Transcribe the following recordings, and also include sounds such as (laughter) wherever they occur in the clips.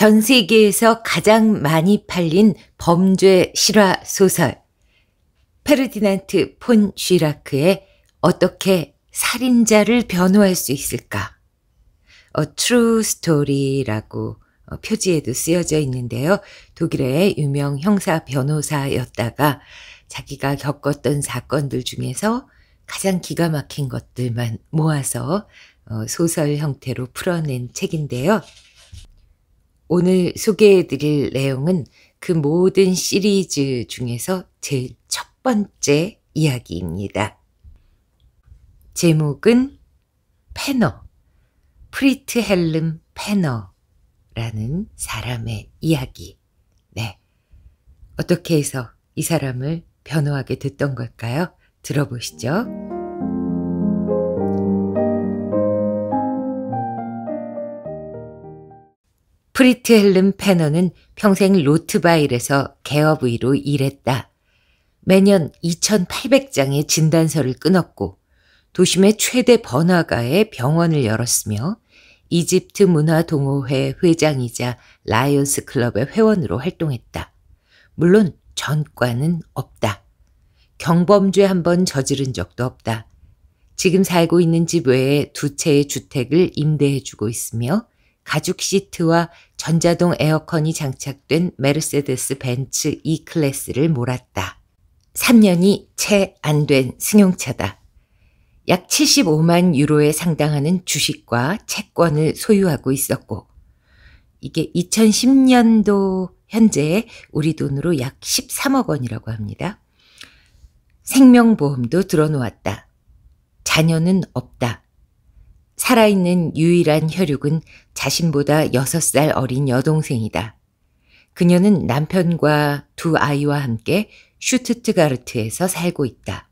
전 세계에서 가장 많이 팔린 범죄 실화 소설 페르디난트 폰 쉬라크의 어떻게 살인자를 변호할 수 있을까? A True Story라고 어, 표지에도 쓰여져 있는데요. 독일의 유명 형사 변호사였다가 자기가 겪었던 사건들 중에서 가장 기가 막힌 것들만 모아서 어, 소설 형태로 풀어낸 책인데요. 오늘 소개해드릴 내용은 그 모든 시리즈 중에서 제일 첫 번째 이야기입니다. 제목은 페너, 프리트 헬름 페너라는 사람의 이야기. 네. 어떻게 해서 이 사람을 변호하게 됐던 걸까요? 들어보시죠. 프리트 헬름 패너는 평생 로트바일에서 개업의로 일했다. 매년 2,800장의 진단서를 끊었고 도심의 최대 번화가에 병원을 열었으며 이집트 문화동호회 회장이자 라이언스 클럽의 회원으로 활동했다. 물론 전과는 없다. 경범죄 한 번 저지른 적도 없다. 지금 살고 있는 집 외에 두 채의 주택을 임대해주고 있으며 가죽 시트와 전자동 에어컨이 장착된 메르세데스 벤츠 E 클래스를 몰았다. 3년이 채 안 된 승용차다. 약 75만 유로에 상당하는 주식과 채권을 소유하고 있었고, 이게 2010년도 현재 우리 돈으로 약 13억 원이라고 합니다. 생명보험도 들어놓았다. 자녀는 없다. 살아있는 유일한 혈육은 자신보다 6살 어린 여동생이다. 그녀는 남편과 두 아이와 함께 슈트트가르트에서 살고 있다.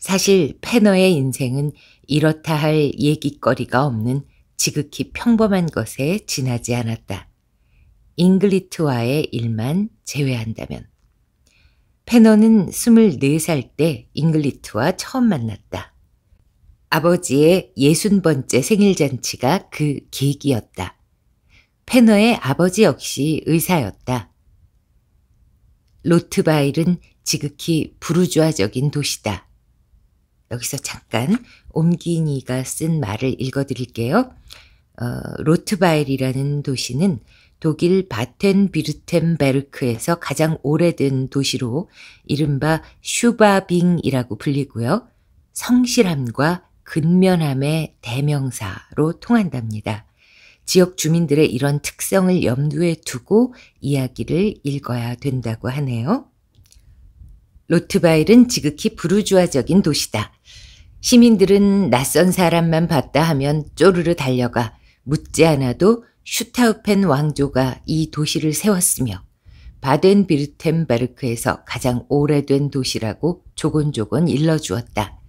사실 페너의 인생은 이렇다 할 얘기거리가 없는 지극히 평범한 것에 지나지 않았다. 잉글리트와의 일만 제외한다면. 페너는 24살 때 잉글리트와 처음 만났다. 아버지의 예순 번째 생일잔치가 그 계기였다. 페너의 아버지 역시 의사였다. 로트바일은 지극히 부르주아적인 도시다. 여기서 잠깐 옴기니가 쓴 말을 읽어드릴게요. 어, 로트바일이라는 도시는 독일 바텐비르텐베르크에서 가장 오래된 도시로 이른바 슈바빙이라고 불리고요. 성실함과 근면함의 대명사로 통한답니다. 지역 주민들의 이런 특성을 염두에 두고 이야기를 읽어야 된다고 하네요. 로트바일은 지극히 부르주아적인 도시다. 시민들은 낯선 사람만 봤다 하면 쪼르르 달려가 묻지 않아도 슈타우펜 왕조가 이 도시를 세웠으며 바덴비르텐바르크에서 가장 오래된 도시라고 조곤조곤 일러주었다.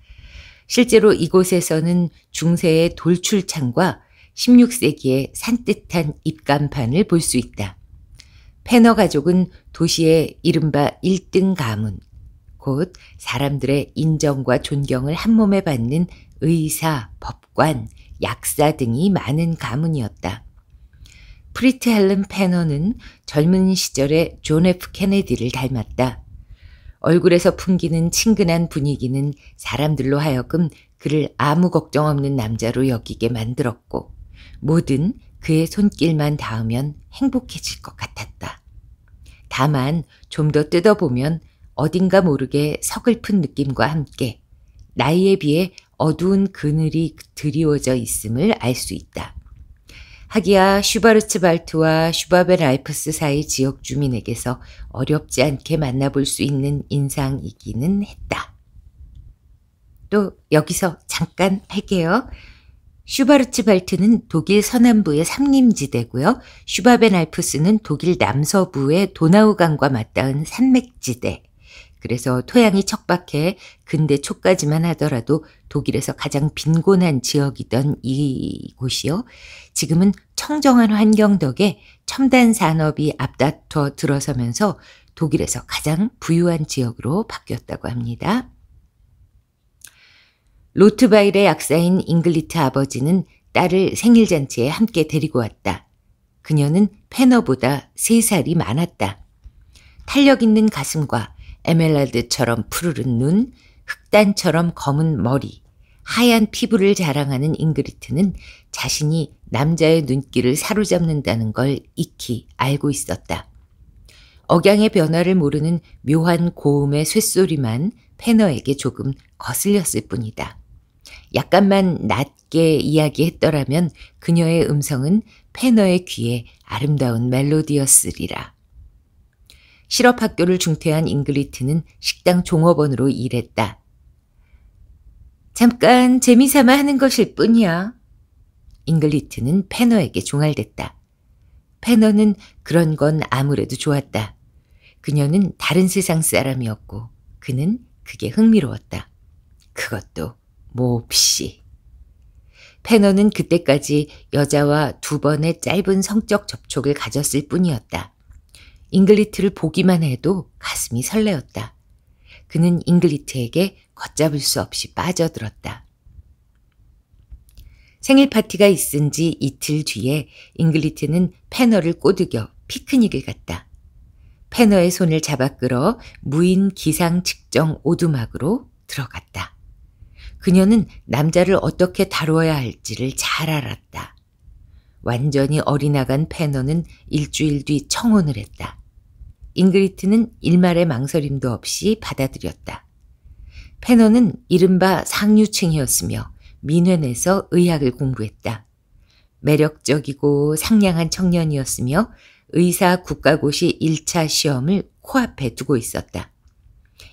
실제로 이곳에서는 중세의 돌출창과 16세기의 산뜻한 입간판을 볼 수 있다. 패너 가족은 도시의 이른바 1등 가문, 곧 사람들의 인정과 존경을 한몸에 받는 의사, 법관, 약사 등이 많은 가문이었다. 프리트 헬렌 패너는 젊은 시절에 존 F 케네디를 닮았다. 얼굴에서 풍기는 친근한 분위기는 사람들로 하여금 그를 아무 걱정 없는 남자로 여기게 만들었고 뭐든 그의 손길만 닿으면 행복해질 것 같았다. 다만 좀 더 뜯어보면 어딘가 모르게 서글픈 느낌과 함께 나이에 비해 어두운 그늘이 드리워져 있음을 알 수 있다. 하기야 슈바르츠 발트와 슈바벨알프스 사이 지역 주민에게서 어렵지 않게 만나볼 수 있는 인상이기는 했다. 또 여기서 잠깐 할게요. 슈바르츠 발트는 독일 서남부의 삼림지대고요 슈바벤알프스는 독일 남서부의 도나우강과 맞닿은 산맥지대. 그래서 토양이 척박해 근대 초까지만 하더라도 독일에서 가장 빈곤한 지역이던 이곳이요. 지금은 청정한 환경 덕에 첨단 산업이 앞다퉈 들어서면서 독일에서 가장 부유한 지역으로 바뀌었다고 합니다. 로트바일의 약사인 잉글리트 아버지는 딸을 생일잔치에 함께 데리고 왔다. 그녀는 패너보다 3살이 많았다. 탄력 있는 가슴과 에멜라드처럼 푸르른 눈, 흑단처럼 검은 머리, 하얀 피부를 자랑하는 잉그리트는 자신이 남자의 눈길을 사로잡는다는 걸 익히 알고 있었다. 억양의 변화를 모르는 묘한 고음의 쇳소리만 패너에게 조금 거슬렸을 뿐이다. 약간만 낮게 이야기했더라면 그녀의 음성은 패너의 귀에 아름다운 멜로디였으리라. 실업학교를 중퇴한 잉글리트는 식당 종업원으로 일했다. 잠깐 재미삼아 하는 것일 뿐이야. 잉글리트는 패너에게 종알됐다. 패너는 그런 건 아무래도 좋았다. 그녀는 다른 세상 사람이었고 그는 그게 흥미로웠다. 그것도 몹시. 패너는 그때까지 여자와 두 번의 짧은 성적 접촉을 가졌을 뿐이었다. 잉글리트를 보기만 해도 가슴이 설레었다. 그는 잉글리트에게 걷잡을 수 없이 빠져들었다. 생일 파티가 있은 지 이틀 뒤에 잉글리트는 패너를 꼬드겨 피크닉을 갔다. 패너의 손을 잡아 끌어 무인 기상 측정 오두막으로 들어갔다. 그녀는 남자를 어떻게 다루어야 할지를 잘 알았다. 완전히 어리나간 패너는 일주일 뒤 청혼을 했다. 잉그리트는 일말의 망설임도 없이 받아들였다. 페너는 이른바 상류층이었으며 민회에서 의학을 공부했다. 매력적이고 상냥한 청년이었으며 의사 국가고시 1차 시험을 코앞에 두고 있었다.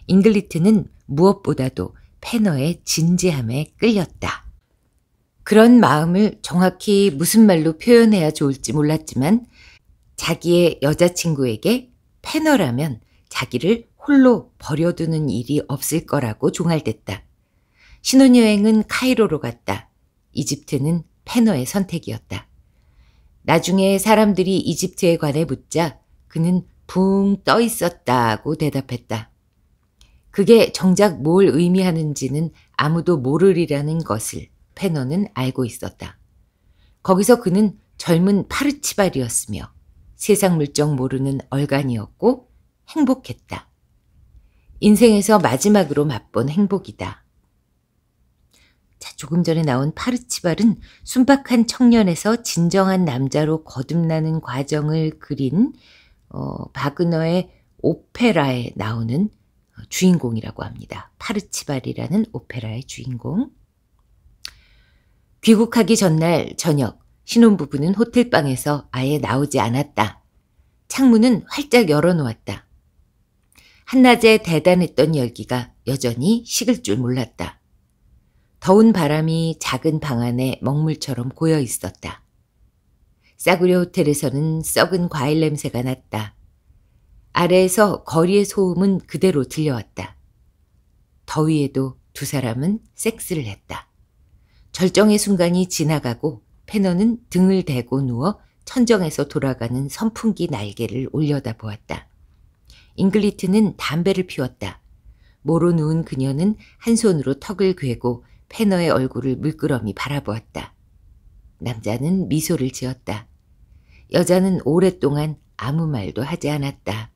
잉글리트는 무엇보다도 패너의 진지함에 끌렸다. 그런 마음을 정확히 무슨 말로 표현해야 좋을지 몰랐지만 자기의 여자친구에게 패너라면 자기를 홀로 버려두는 일이 없을 거라고 종알댔다. 신혼여행은 카이로로 갔다. 이집트는 패너의 선택이었다. 나중에 사람들이 이집트에 관해 묻자 그는 붕 떠 있었다고 대답했다. 그게 정작 뭘 의미하는지는 아무도 모르리라는 것을 패너는 알고 있었다. 거기서 그는 젊은 파르치발이었으며 세상 물정 모르는 얼간이었고 행복했다. 인생에서 마지막으로 맛본 행복이다. 자, 조금 전에 나온 파르치발은 순박한 청년에서 진정한 남자로 거듭나는 과정을 그린 어, 바그너의 오페라에 나오는 어, 주인공이라고 합니다. 파르치발이라는 오페라의 주인공. 귀국하기 전날 저녁 신혼부부는 호텔방에서 아예 나오지 않았다. 창문은 활짝 열어놓았다. 한낮에 대단했던 열기가 여전히 식을 줄 몰랐다. 더운 바람이 작은 방 안에 먹물처럼 고여 있었다. 싸구려 호텔에서는 썩은 과일 냄새가 났다. 아래에서 거리의 소음은 그대로 들려왔다. 더위에도 두 사람은 섹스를 했다. 절정의 순간이 지나가고 패너는 등을 대고 누워 천정에서 돌아가는 선풍기 날개를 올려다보았다. 잉글리트는 담배를 피웠다. 모로 누운 그녀는 한 손으로 턱을 괴고 패너의 얼굴을 물끄러미 바라보았다. 남자는 미소를 지었다. 여자는 오랫동안 아무 말도 하지 않았다.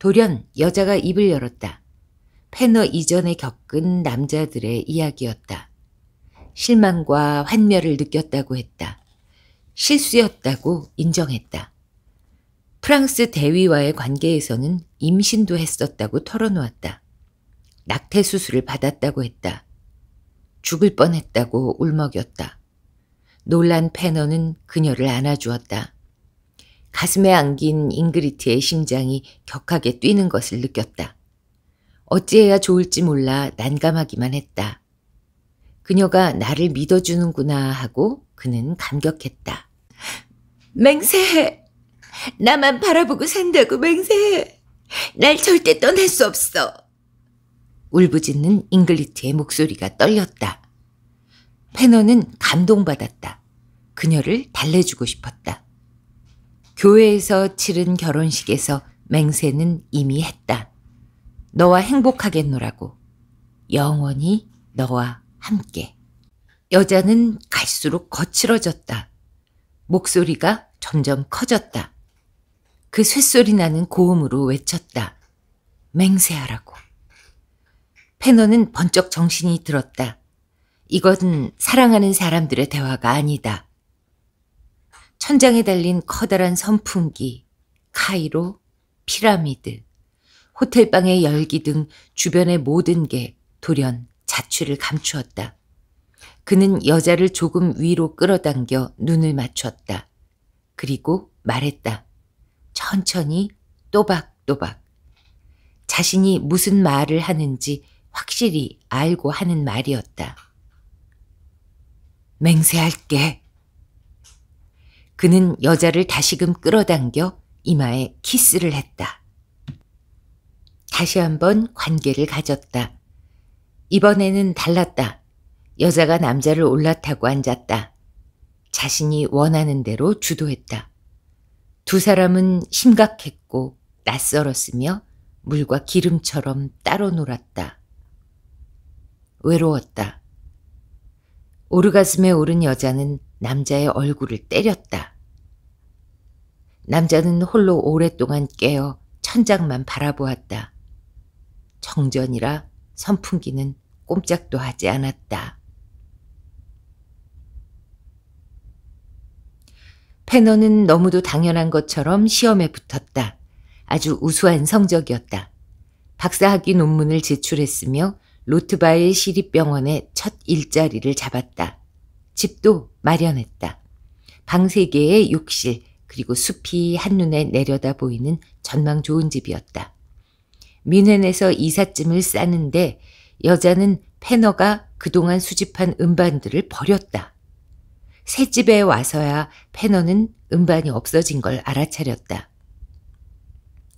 돌연 여자가 입을 열었다. 패너 이전에 겪은 남자들의 이야기였다. 실망과 환멸을 느꼈다고 했다. 실수였다고 인정했다. 프랑스 대위와의 관계에서는 임신도 했었다고 털어놓았다. 낙태 수술을 받았다고 했다. 죽을 뻔했다고 울먹였다. 놀란 패너는 그녀를 안아주었다. 가슴에 안긴 잉그리트의 심장이 격하게 뛰는 것을 느꼈다. 어찌해야 좋을지 몰라 난감하기만 했다. 그녀가 나를 믿어주는구나 하고 그는 감격했다. 맹세해. 나만 바라보고 산다고 맹세해. 날 절대 떠날 수 없어. 울부짖는 잉글리트의 목소리가 떨렸다. 페너는 감동받았다. 그녀를 달래주고 싶었다. 교회에서 치른 결혼식에서 맹세는 이미 했다. 너와 행복하겠노라고. 영원히 너와 함께. 여자는 갈수록 거칠어졌다. 목소리가 점점 커졌다. 그 쇳소리 나는 고음으로 외쳤다. 맹세하라고. 패너는 번쩍 정신이 들었다. 이것은 사랑하는 사람들의 대화가 아니다. 천장에 달린 커다란 선풍기, 카이로, 피라미드, 호텔방의 열기 등 주변의 모든 게 돌연 자취를 감추었다. 그는 여자를 조금 위로 끌어당겨 눈을 맞췄다. 그리고 말했다. 천천히 또박또박. 자신이 무슨 말을 하는지 확실히 알고 하는 말이었다. 맹세할게. 그는 여자를 다시금 끌어당겨 이마에 키스를 했다. 다시 한번 관계를 가졌다. 이번에는 달랐다. 여자가 남자를 올라타고 앉았다. 자신이 원하는 대로 주도했다. 두 사람은 심각했고 낯설었으며 물과 기름처럼 따로 놀았다. 외로웠다. 오르가슴에 오른 여자는 남자의 얼굴을 때렸다. 남자는 홀로 오랫동안 깨어 천장만 바라보았다. 정전이라 선풍기는 꼼짝도 하지 않았다. 패너는 너무도 당연한 것처럼 시험에 붙었다. 아주 우수한 성적이었다. 박사학위 논문을 제출했으며 로트바의 시립병원에 첫 일자리를 잡았다. 집도 마련했다. 방 3개의 욕실 그리고 숲이 한눈에 내려다 보이는 전망 좋은 집이었다. 민헨에서 이삿짐을 싸는데 여자는 패너가 그동안 수집한 음반들을 버렸다. 새집에 와서야 패너는 음반이 없어진 걸 알아차렸다.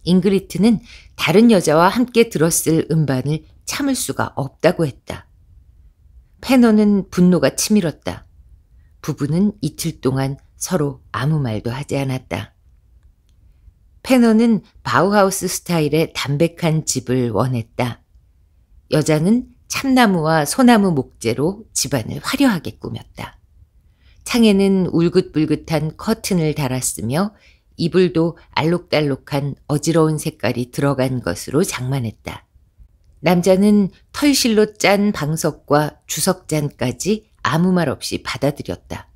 잉그리트는 다른 여자와 함께 들었을 음반을 참을 수가 없다고 했다. 패너는 분노가 치밀었다. 부부는 이틀 동안 서로 아무 말도 하지 않았다. 페너는 바우하우스 스타일의 담백한 집을 원했다. 여자는 참나무와 소나무 목재로 집안을 화려하게 꾸몄다. 창에는 울긋불긋한 커튼을 달았으며 이불도 알록달록한 어지러운 색깔이 들어간 것으로 장만했다. 남자는 털실로 짠 방석과 주석잔까지 아무 말 없이 받아들였다.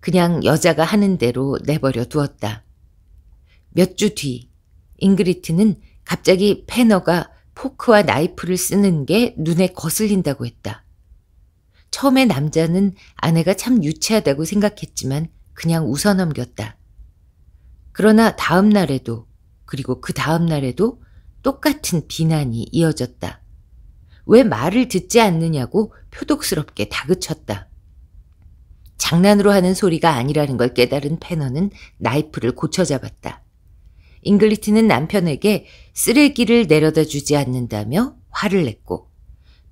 그냥 여자가 하는 대로 내버려 두었다. 몇주뒤 잉그리트는 갑자기 패너가 포크와 나이프를 쓰는 게 눈에 거슬린다고 했다. 처음에 남자는 아내가 참 유치하다고 생각했지만 그냥 웃어 넘겼다. 그러나 다음 날에도 그리고 그 다음 날에도 똑같은 비난이 이어졌다. 왜 말을 듣지 않느냐고 표독스럽게 다그쳤다. 장난으로 하는 소리가 아니라는 걸 깨달은 패너는 나이프를 고쳐 잡았다. 잉글리티는 남편에게 쓰레기를 내려다 주지 않는다며 화를 냈고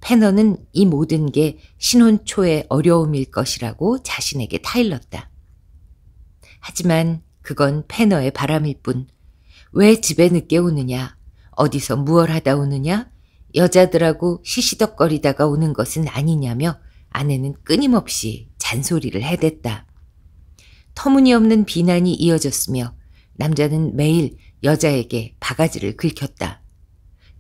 패너는 이 모든 게 신혼 초의 어려움일 것이라고 자신에게 타일렀다. 하지만 그건 패너의 바람일 뿐. 왜 집에 늦게 오느냐, 어디서 무얼하다 오느냐, 여자들하고 시시덕거리다가 오는 것은 아니냐며 아내는 끊임없이 잔소리를 해댔다. 터무니없는 비난이 이어졌으며 남자는 매일 여자에게 바가지를 긁혔다.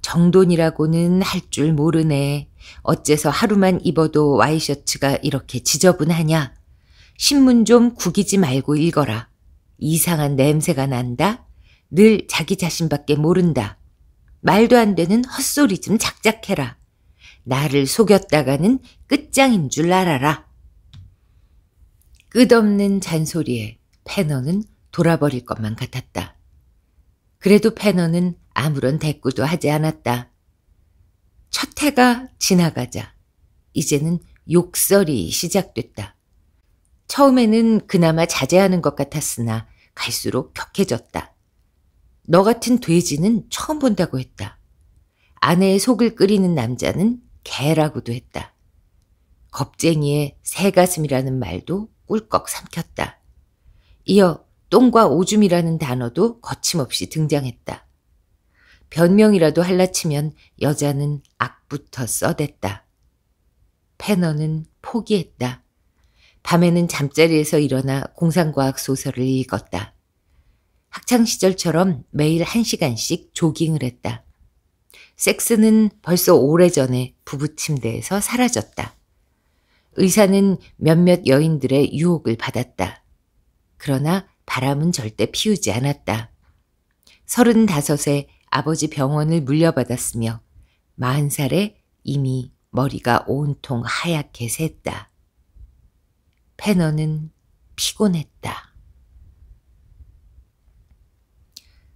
정돈이라고는 할 줄 모르네. 어째서 하루만 입어도 와이셔츠가 이렇게 지저분하냐. 신문 좀 구기지 말고 읽어라. 이상한 냄새가 난다. 늘 자기 자신밖에 모른다. 말도 안 되는 헛소리 좀 작작해라. 나를 속였다가는 끝장인 줄 알아라. 끝없는 잔소리에 패너는 돌아버릴 것만 같았다. 그래도 패너는 아무런 대꾸도 하지 않았다. 첫 해가 지나가자 이제는 욕설이 시작됐다. 처음에는 그나마 자제하는 것 같았으나 갈수록 격해졌다. 너 같은 돼지는 처음 본다고 했다. 아내의 속을 끓이는 남자는 개라고도 했다. 겁쟁이의 새 가슴이라는 말도 꿀꺽 삼켰다. 이어 똥과 오줌이라는 단어도 거침없이 등장했다. 변명이라도 할라치면 여자는 악부터 써댔다. 패너는 포기했다. 밤에는 잠자리에서 일어나 공상과학 소설을 읽었다. 학창시절처럼 매일 한시간씩 조깅을 했다. 섹스는 벌써 오래전에 부부 침대에서 사라졌다. 의사는 몇몇 여인들의 유혹을 받았다. 그러나 바람은 절대 피우지 않았다. 서른다섯에 아버지 병원을 물려받았으며 마흔 살에 이미 머리가 온통 하얗게 샜다. 패너는 피곤했다.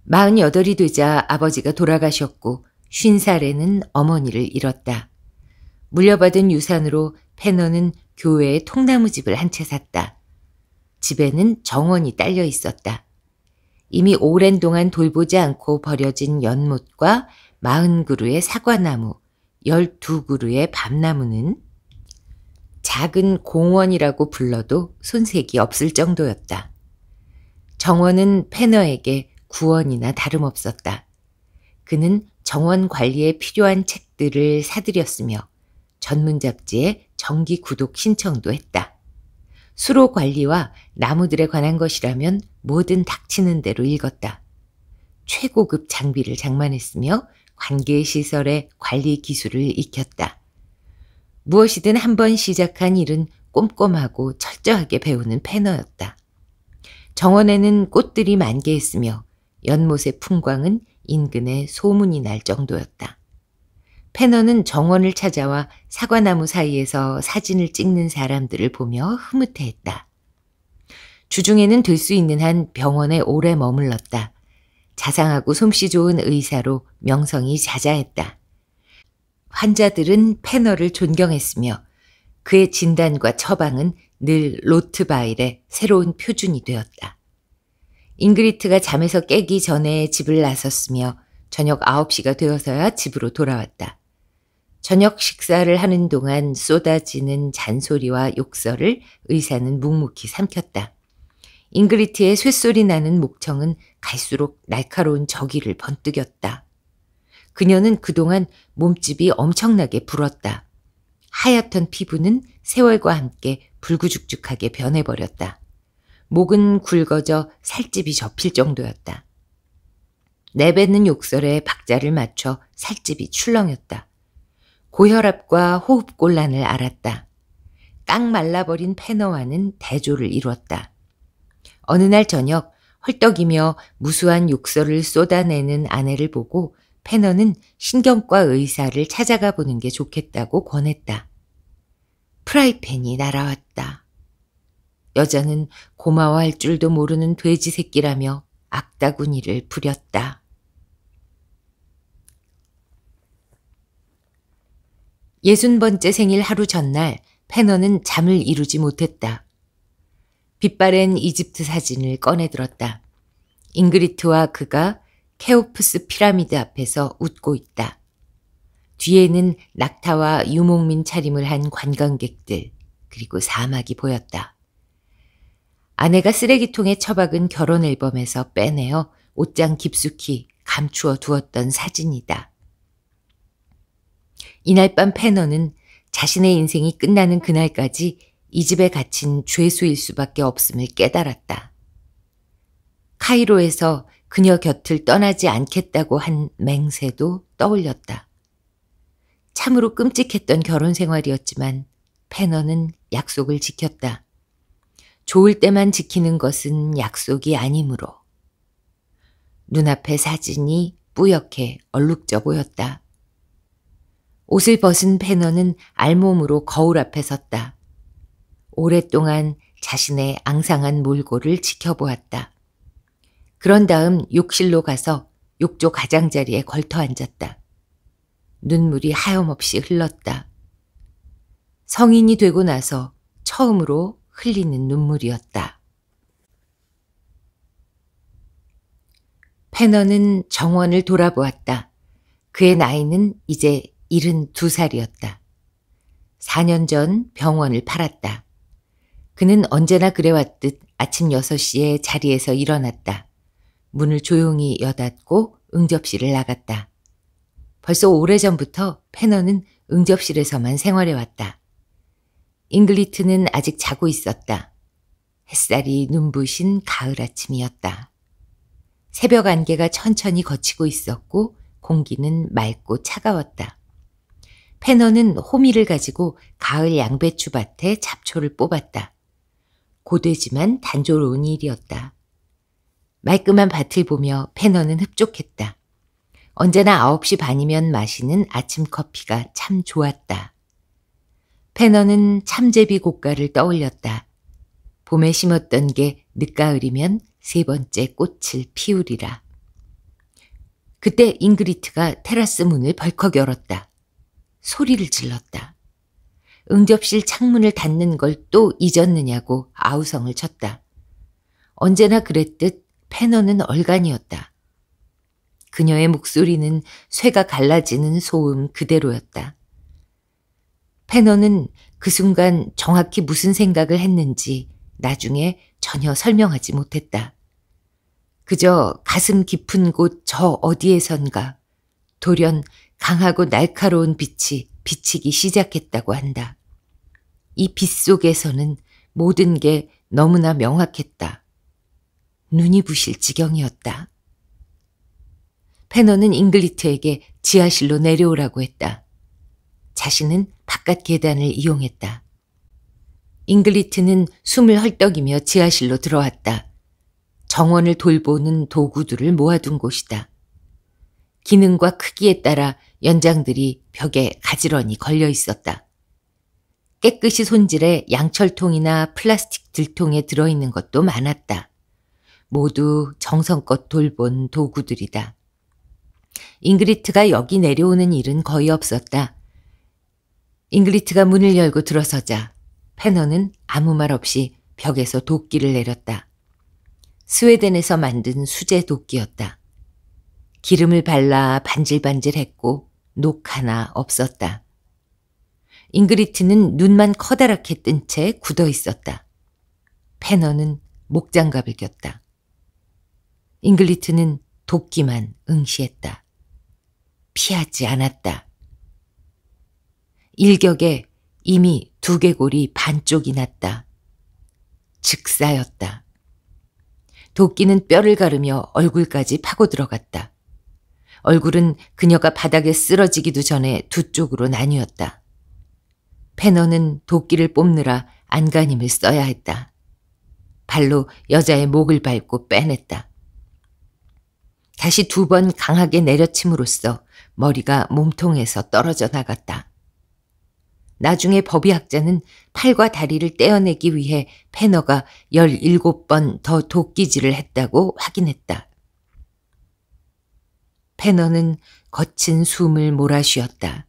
마흔여덟이 되자 아버지가 돌아가셨고 쉰 살에는 어머니를 잃었다. 물려받은 유산으로 패너는 교회에 통나무집을 한 채 샀다. 집에는 정원이 딸려 있었다. 이미 오랜 동안 돌보지 않고 버려진 연못과 마흔 그루의 사과나무, 열두 그루의 밤나무는 작은 공원이라고 불러도 손색이 없을 정도였다. 정원은 패너에게 구원이나 다름없었다. 그는 정원 관리에 필요한 책들을 사들였으며 전문 잡지에 정기 구독 신청도 했다. 수로 관리와 나무들에 관한 것이라면 뭐든 닥치는 대로 읽었다. 최고급 장비를 장만했으며 관계시설의 관리 기술을 익혔다. 무엇이든 한번 시작한 일은 꼼꼼하고 철저하게 배우는 패너였다. 정원에는 꽃들이 만개했으며 연못의 풍광은 인근에 소문이 날 정도였다. 패너는 정원을 찾아와 사과나무 사이에서 사진을 찍는 사람들을 보며 흐뭇해했다. 주중에는 될 수 있는 한 병원에 오래 머물렀다. 자상하고 솜씨 좋은 의사로 명성이 자자했다. 환자들은 패너를 존경했으며 그의 진단과 처방은 늘 로트바일의 새로운 표준이 되었다. 잉그리트가 잠에서 깨기 전에 집을 나섰으며 저녁 9시가 되어서야 집으로 돌아왔다. 저녁 식사를 하는 동안 쏟아지는 잔소리와 욕설을 의사는 묵묵히 삼켰다. 잉그리트의 쇳소리 나는 목청은 갈수록 날카로운 저기를 번뜩였다. 그녀는 그동안 몸집이 엄청나게 불었다. 하얗던 피부는 세월과 함께 불구죽죽하게 변해버렸다. 목은 굵어져 살집이 접힐 정도였다. 내뱉는 욕설에 박자를 맞춰 살집이 출렁였다. 고혈압과 호흡곤란을 알았다. 딱 말라버린 패너와는 대조를 이뤘다. 어느 날 저녁 헐떡이며 무수한 욕설을 쏟아내는 아내를 보고 패너는 신경과 의사를 찾아가 보는 게 좋겠다고 권했다. 프라이팬이 날아왔다. 여자는 고마워할 줄도 모르는 돼지 새끼라며 악다구니를 부렸다. 예순 번째 생일 하루 전날 페너는 잠을 이루지 못했다. 빛바랜 이집트 사진을 꺼내들었다. 잉그리트와 그가 케오프스 피라미드 앞에서 웃고 있다. 뒤에는 낙타와 유목민 차림을 한 관광객들 그리고 사막이 보였다. 아내가 쓰레기통에 처박은 결혼 앨범에서 빼내어 옷장 깊숙이 감추어 두었던 사진이다. 이날 밤패너는 자신의 인생이 끝나는 그날까지 이 집에 갇힌 죄수일 수밖에 없음을 깨달았다. 카이로에서 그녀 곁을 떠나지 않겠다고 한 맹세도 떠올렸다. 참으로 끔찍했던 결혼 생활이었지만 패너는 약속을 지켰다. 좋을 때만 지키는 것은 약속이 아니므로. 눈앞에 사진이 뿌옇게 얼룩져 보였다. 옷을 벗은 패너는 알몸으로 거울 앞에 섰다. 오랫동안 자신의 앙상한 몰골을 지켜보았다. 그런 다음 욕실로 가서 욕조 가장자리에 걸터 앉았다. 눈물이 하염없이 흘렀다. 성인이 되고 나서 처음으로 흘리는 눈물이었다. 패너는 정원을 돌아보았다. 그의 나이는 이제 72살이었다. 4년 전 병원을 팔았다. 그는 언제나 그래왔듯 아침 6시에 자리에서 일어났다. 문을 조용히 여닫고 응접실을 나갔다. 벌써 오래전부터 패너는 응접실에서만 생활해왔다. 잉글리트는 아직 자고 있었다. 햇살이 눈부신 가을 아침이었다. 새벽 안개가 천천히 걷히고 있었고 공기는 맑고 차가웠다. 패너는 호미를 가지고 가을 양배추밭에 잡초를 뽑았다. 고되지만 단조로운 일이었다. 말끔한 밭을 보며 패너는 흡족했다. 언제나 9시 반이면 마시는 아침 커피가 참 좋았다. 패너는 참제비 고가를 떠올렸다. 봄에 심었던 게 늦가을이면 세 번째 꽃을 피우리라. 그때 잉그리트가 테라스 문을 벌컥 열었다. 소리를 질렀다. 응접실 창문을 닫는 걸 또 잊었느냐고 아우성을 쳤다. 언제나 그랬듯 패너는 얼간이었다. 그녀의 목소리는 쇠가 갈라지는 소음 그대로였다. 패너는 그 순간 정확히 무슨 생각을 했는지 나중에 전혀 설명하지 못했다. 그저 가슴 깊은 곳 저 어디에선가 돌연 강하고 날카로운 빛이 비치기 시작했다고 한다. 이 빛 속에서는 모든 게 너무나 명확했다. 눈이 부실 지경이었다. 페너는 잉글리트에게 지하실로 내려오라고 했다. 자신은 바깥 계단을 이용했다. 잉글리트는 숨을 헐떡이며 지하실로 들어왔다. 정원을 돌보는 도구들을 모아둔 곳이다. 기능과 크기에 따라 연장들이 벽에 가지런히 걸려 있었다. 깨끗이 손질해 양철통이나 플라스틱 들통에 들어있는 것도 많았다. 모두 정성껏 돌본 도구들이다. 잉그리트가 여기 내려오는 일은 거의 없었다. 잉그리트가 문을 열고 들어서자 패너는 아무 말 없이 벽에서 도끼를 내렸다. 스웨덴에서 만든 수제 도끼였다. 기름을 발라 반질반질했고 녹 하나 없었다. 잉그리트는 눈만 커다랗게 뜬 채 굳어 있었다. 패너는 목장갑을 꼈다. 잉글리트는 도끼만 응시했다. 피하지 않았다. 일격에 이미 두개골이 반쪽이 났다. 즉사였다. 도끼는 뼈를 가르며 얼굴까지 파고 들어갔다. 얼굴은 그녀가 바닥에 쓰러지기도 전에 두 쪽으로 나뉘었다. 패너는 도끼를 뽑느라 안간힘을 써야 했다. 발로 여자의 목을 밟고 빼냈다. 다시 두 번 강하게 내려침으로써 머리가 몸통에서 떨어져 나갔다. 나중에 법의학자는 팔과 다리를 떼어내기 위해 패너가 17번 더 도끼질을 했다고 확인했다. 패너는 거친 숨을 몰아쉬었다.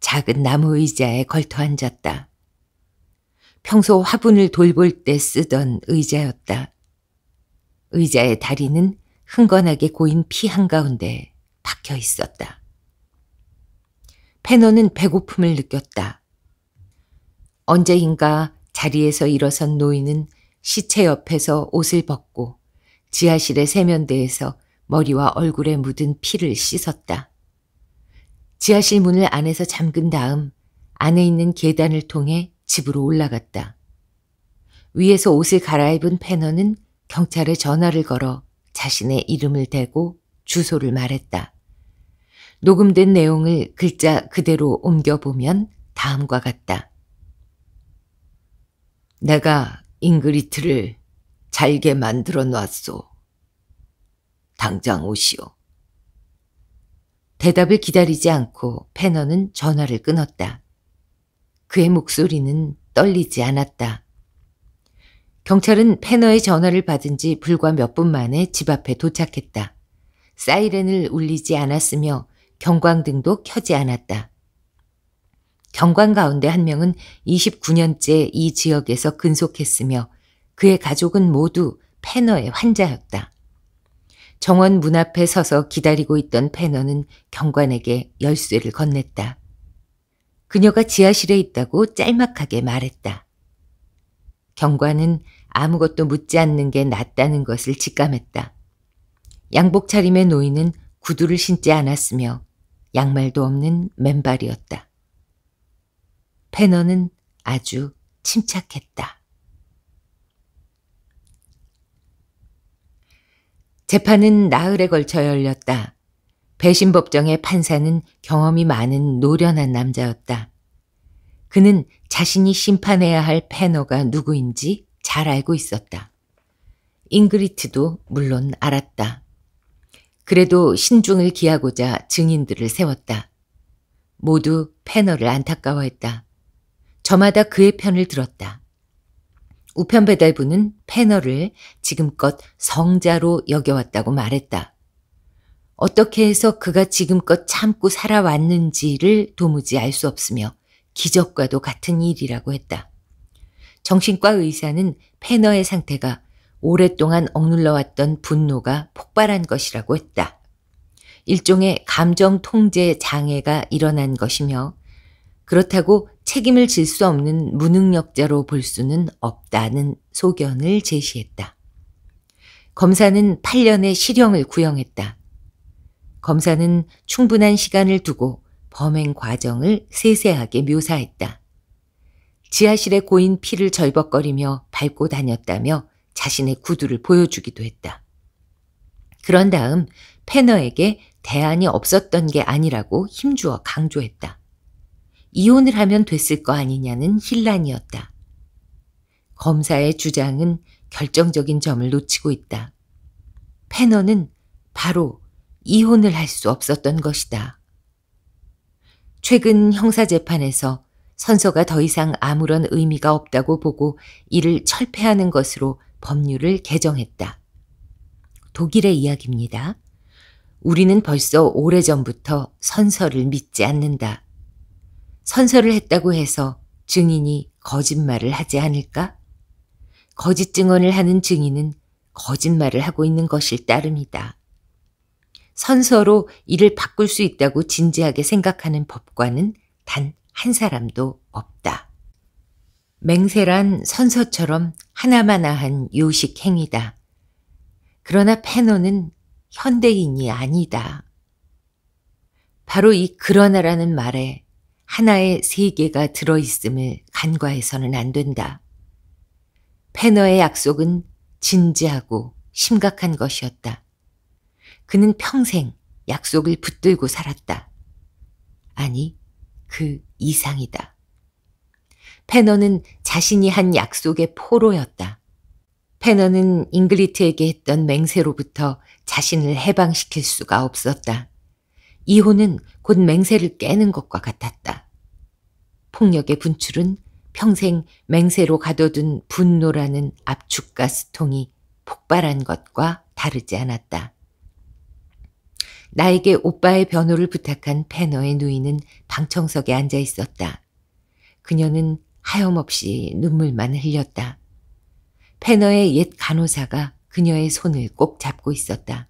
작은 나무 의자에 걸터 앉았다. 평소 화분을 돌볼 때 쓰던 의자였다. 의자의 다리는 흥건하게 고인 피 한가운데 박혀 있었다. 패너는 배고픔을 느꼈다. 언제인가 자리에서 일어선 노인은 시체 옆에서 옷을 벗고 지하실의 세면대에서 머리와 얼굴에 묻은 피를 씻었다. 지하실 문을 안에서 잠근 다음 안에 있는 계단을 통해 집으로 올라갔다. 위에서 옷을 갈아입은 패너는 경찰에 전화를 걸어 자신의 이름을 대고 주소를 말했다. 녹음된 내용을 글자 그대로 옮겨보면 다음과 같다. 내가 잉그리트를 잘게 만들어 놨소. 당장 오시오. 대답을 기다리지 않고 패너는 전화를 끊었다. 그의 목소리는 떨리지 않았다. 경찰은 패너의 전화를 받은 지 불과 몇 분 만에 집 앞에 도착했다. 사이렌을 울리지 않았으며 경광등도 켜지 않았다. 경관 가운데 한 명은 29년째 이 지역에서 근속했으며 그의 가족은 모두 패너의 환자였다. 정원 문 앞에 서서 기다리고 있던 패너는 경관에게 열쇠를 건넸다. 그녀가 지하실에 있다고 짤막하게 말했다. 경관은 아무것도 묻지 않는 게 낫다는 것을 직감했다. 양복 차림의 노인은 구두를 신지 않았으며 양말도 없는 맨발이었다. 패너는 아주 침착했다. 재판은 나흘에 걸쳐 열렸다. 배신법정의 판사는 경험이 많은 노련한 남자였다. 그는 자신이 심판해야 할 패너가 누구인지 잘 알고 있었다. 잉그리트도 물론 알았다. 그래도 신중을 기하고자 증인들을 세웠다. 모두 패너를 안타까워했다. 저마다 그의 편을 들었다. 우편 배달부는 패널을 지금껏 성자로 여겨왔다고 말했다. 어떻게 해서 그가 지금껏 참고 살아왔는지를 도무지 알 수 없으며 기적과도 같은 일이라고 했다. 정신과 의사는 패너의 상태가 오랫동안 억눌러왔던 분노가 폭발한 것이라고 했다. 일종의 감정 통제 장애가 일어난 것이며 그렇다고 책임을 질 수 없는 무능력자로 볼 수는 없다는 소견을 제시했다. 검사는 8년의 실형을 구형했다. 검사는 충분한 시간을 두고 범행 과정을 세세하게 묘사했다. 지하실의 고인 피를 절벅거리며 밟고 다녔다며 자신의 구두를 보여주기도 했다. 그런 다음 패너에게 대안이 없었던 게 아니라고 힘주어 강조했다. 이혼을 하면 됐을 거 아니냐는 힐란이었다. 검사의 주장은 결정적인 점을 놓치고 있다. 패너는 바로 이혼을 할 수 없었던 것이다. 최근 형사재판에서 선서가 더 이상 아무런 의미가 없다고 보고 이를 철폐하는 것으로 법률을 개정했다. 독일의 이야기입니다. 우리는 벌써 오래전부터 선서를 믿지 않는다. 선서를 했다고 해서 증인이 거짓말을 하지 않을까? 거짓 증언을 하는 증인은 거짓말을 하고 있는 것일 따름이다. 선서로 이를 바꿀 수 있다고 진지하게 생각하는 법관은 단 한 사람도 없다. 맹세란 선서처럼 하나마나한 요식 행위다. 그러나 패노는 현대인이 아니다. 바로 이 그러나라는 말에 하나의 세계가 들어있음을 간과해서는 안 된다. 패너의 약속은 진지하고 심각한 것이었다. 그는 평생 약속을 붙들고 살았다. 아니, 그 이상이다. 패너는 자신이 한 약속의 포로였다. 패너는 잉글리트에게 했던 맹세로부터 자신을 해방시킬 수가 없었다. 이혼은 곧 맹세를 깨는 것과 같았다. 폭력의 분출은 평생 맹세로 가둬둔 분노라는 압축가스통이 폭발한 것과 다르지 않았다. 나에게 오빠의 변호를 부탁한 패너의 누이는 방청석에 앉아 있었다. 그녀는 하염없이 눈물만 흘렸다. 패너의 옛 간호사가 그녀의 손을 꼭 잡고 있었다.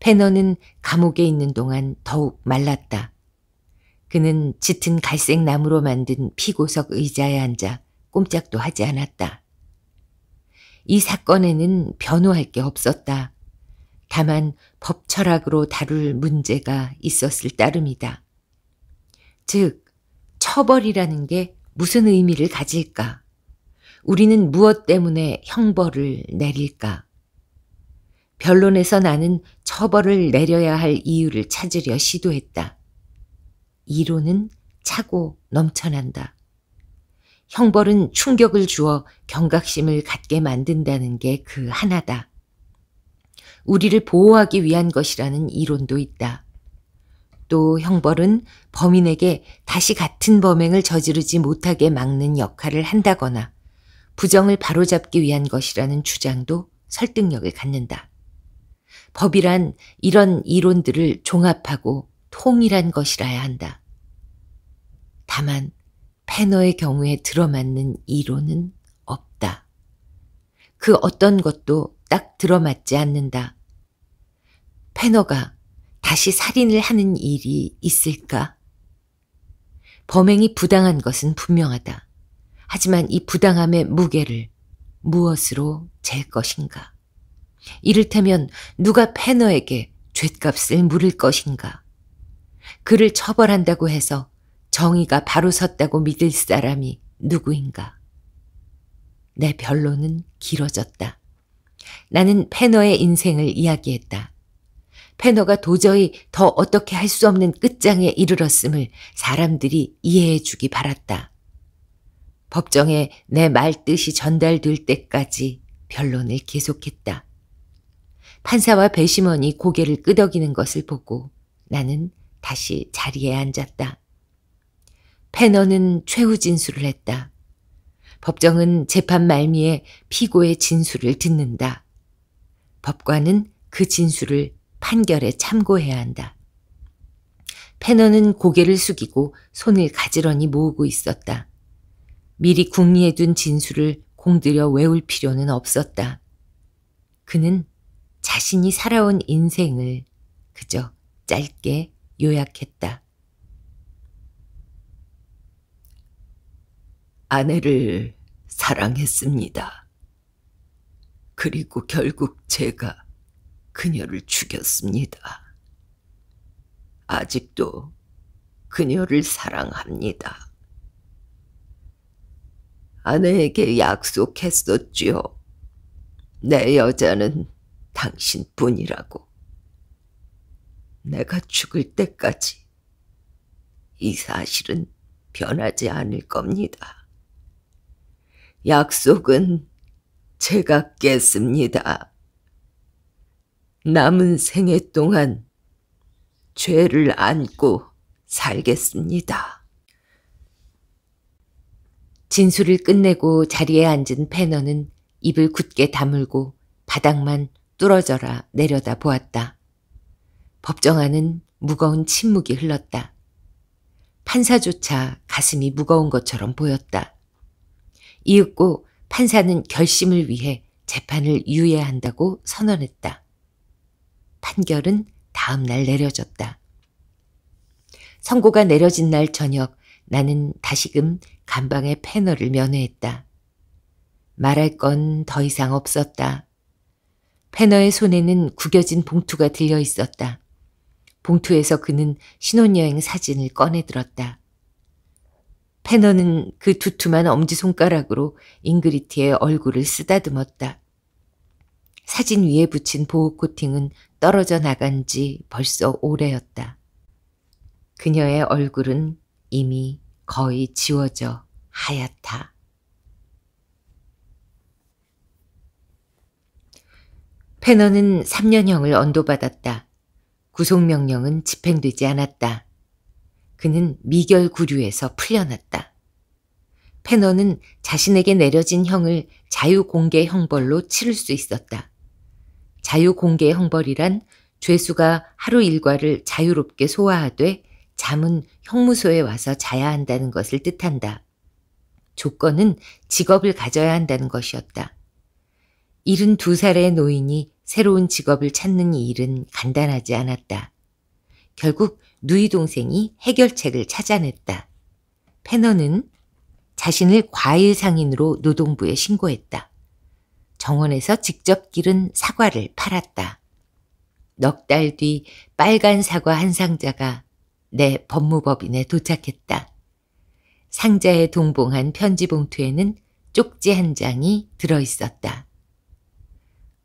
패너는 감옥에 있는 동안 더욱 말랐다. 그는 짙은 갈색 나무로 만든 피고석 의자에 앉아 꼼짝도 하지 않았다. 이 사건에는 변호할 게 없었다. 다만 법 철학으로 다룰 문제가 있었을 따름이다. 즉, 처벌이라는 게 무슨 의미를 가질까? 우리는 무엇 때문에 형벌을 내릴까? 변론에서 나는 처벌을 내려야 할 이유를 찾으려 시도했다. 이론은 차고 넘쳐난다. 형벌은 충격을 주어 경각심을 갖게 만든다는 게 그 하나다. 우리를 보호하기 위한 것이라는 이론도 있다. 또 형벌은 범인에게 다시 같은 범행을 저지르지 못하게 막는 역할을 한다거나 부정을 바로잡기 위한 것이라는 주장도 설득력을 갖는다. 법이란 이런 이론들을 종합하고 통일한 것이라야 한다. 다만 패너의 경우에 들어맞는 이론은 없다. 그 어떤 것도 딱 들어맞지 않는다. 패너가 다시 살인을 하는 일이 있을까? 범행이 부당한 것은 분명하다. 하지만 이 부당함의 무게를 무엇으로 잴 것인가? 이를테면 누가 패너에게 죗값을 물을 것인가. 그를 처벌한다고 해서 정의가 바로 섰다고 믿을 사람이 누구인가. 내 변론은 길어졌다. 나는 패너의 인생을 이야기했다. 패너가 도저히 더 어떻게 할 수 없는 끝장에 이르렀음을 사람들이 이해해 주기 바랐다. 법정에 내말 뜻이 전달될 때까지 변론을 계속했다. 판사와 배심원이 고개를 끄덕이는 것을 보고 나는 다시 자리에 앉았다. 패너는 최후 진술을 했다. 법정은 재판 말미에 피고의 진술을 듣는다. 법관은 그 진술을 판결에 참고해야 한다. 패너는 고개를 숙이고 손을 가지런히 모으고 있었다. 미리 궁리해둔 진술을 공들여 외울 필요는 없었다. 그는 자신이 살아온 인생을 그저 짧게 요약했다. 아내를 사랑했습니다. 그리고 결국 제가 그녀를 죽였습니다. 아직도 그녀를 사랑합니다. 아내에게 약속했었지요. 내 여자는 당신뿐이라고. 내가 죽을 때까지 이 사실은 변하지 않을 겁니다. 약속은 제가 깼습니다. 남은 생애 동안 죄를 안고 살겠습니다. 진술을 끝내고 자리에 앉은 패너는 입을 굳게 다물고 바닥만 뚫어져라 내려다 보았다. 법정안은 무거운 침묵이 흘렀다. 판사조차 가슴이 무거운 것처럼 보였다. 이윽고 판사는 결심을 위해 재판을 유예한다고 선언했다. 판결은 다음 날 내려졌다. 선고가 내려진 날 저녁 나는 다시금 간방의 패널을 면회했다. 말할 건 더 이상 없었다. 패너의 손에는 구겨진 봉투가 들려 있었다. 봉투에서 그는 신혼여행 사진을 꺼내들었다. 패너는 그 두툼한 엄지손가락으로 잉그리티의 얼굴을 쓰다듬었다. 사진 위에 붙인 보호 코팅은 떨어져 나간 지 벌써 오래였다. 그녀의 얼굴은 이미 거의 지워져 하얗다. 패너는 3년형을 언도받았다. 구속명령은 집행되지 않았다. 그는 미결 구류에서 풀려났다. 패너는 자신에게 내려진 형을 자유공개 형벌로 치를 수 있었다. 자유공개 형벌이란 죄수가 하루 일과를 자유롭게 소화하되 잠은 형무소에 와서 자야 한다는 것을 뜻한다. 조건은 직업을 가져야 한다는 것이었다. 72살의 노인이 새로운 직업을 찾는 이 일은 간단하지 않았다. 결국 누이 동생이 해결책을 찾아냈다. 패너는 자신을 과일 상인으로 노동부에 신고했다. 정원에서 직접 기른 사과를 팔았다. 넉 달 뒤 빨간 사과 한 상자가 내 법무법인에 도착했다. 상자에 동봉한 편지 봉투에는 쪽지 한 장이 들어있었다.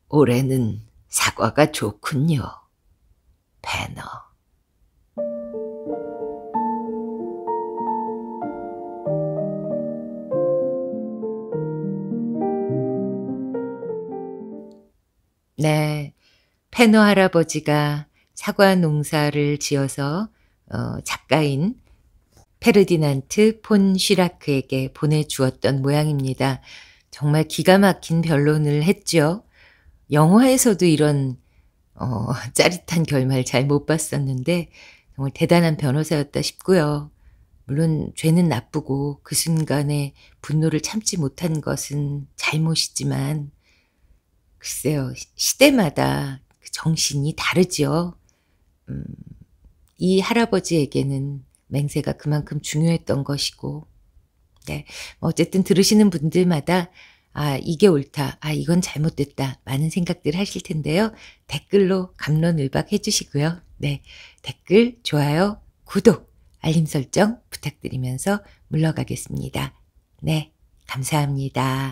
올해는 사과가 좋군요. 배너. 네, 페너 할아버지가 사과 농사를 지어서 어, 작가인 페르디난트 폰 시라크에게 보내주었던 모양입니다. 정말 기가 막힌 변론을 했죠. 영화에서도 이런 어, (laughs) 짜릿한 결말 잘 못 봤었는데 정말 대단한 변호사였다 싶고요. 물론 죄는 나쁘고 그 순간에 분노를 참지 못한 것은 잘못이지만 글쎄요 시대마다 그 정신이 다르지요. 음, 이 할아버지에게는 맹세가 그만큼 중요했던 것이고, 네 뭐 어쨌든 들으시는 분들마다 아, 이게 옳다. 아, 이건 잘못됐다. 많은 생각들 하실 텐데요. 댓글로 감론을박 해주시고요. 네. 댓글, 좋아요, 구독, 알림 설정 부탁드리면서 물러가겠습니다. 네. 감사합니다.